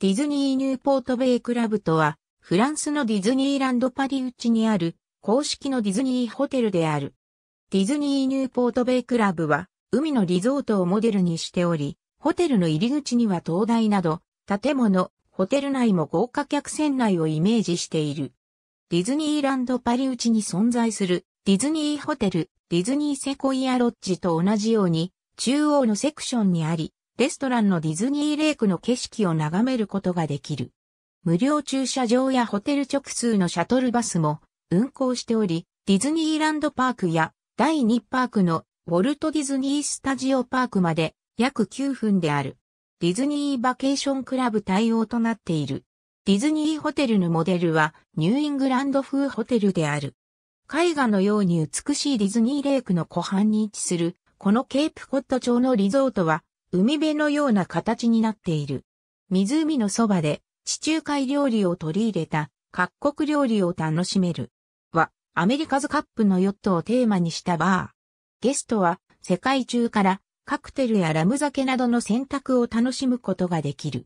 ディズニー・ニューポート・ベイ・クラブとは、フランスのディズニーランド・パリウチにある、公式のディズニーホテルである。ディズニー・ニューポート・ベイ・クラブは、海のリゾートをモデルにしており、ホテルの入り口には灯台など、建物、ホテル内も豪華客船内をイメージしている。ディズニーランド・パリウチに存在する、ディズニーホテル、ディズニー・セコイア・ロッジと同じように、中央のセクションにあり、レストランのディズニーレイクの景色を眺めることができる。無料駐車場やホテル直通のシャトルバスも運行しており、ディズニーランドパークや第2パークのウォルト・ディズニー・スタジオ・パークまで約9分である。ディズニー・バケーション・クラブ対応となっている。ディズニーホテルのモデルはニューイングランド風ホテルである。絵画のように美しいディズニーレイクの湖畔に位置する、このケープコット町のリゾートは海辺のような形になっている。湖のそばで地中海料理を取り入れた各国料理を楽しめる。は、アメリカズカップのヨットをテーマにしたバー。ゲストは世界中からカクテルやラム酒などの選択を楽しむことができる。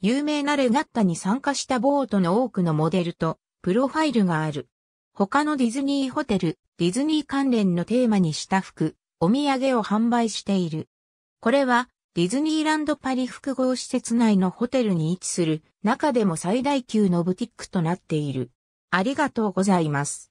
有名なレガッタに参加したボートの多くのモデルとプロファイルがある。他のディズニーホテル、ディズニー関連のテーマにした服、お土産を販売している。これはディズニーランドパリ複合施設内のホテルに位置する中でも最大級のブティックとなっている。ありがとうございます。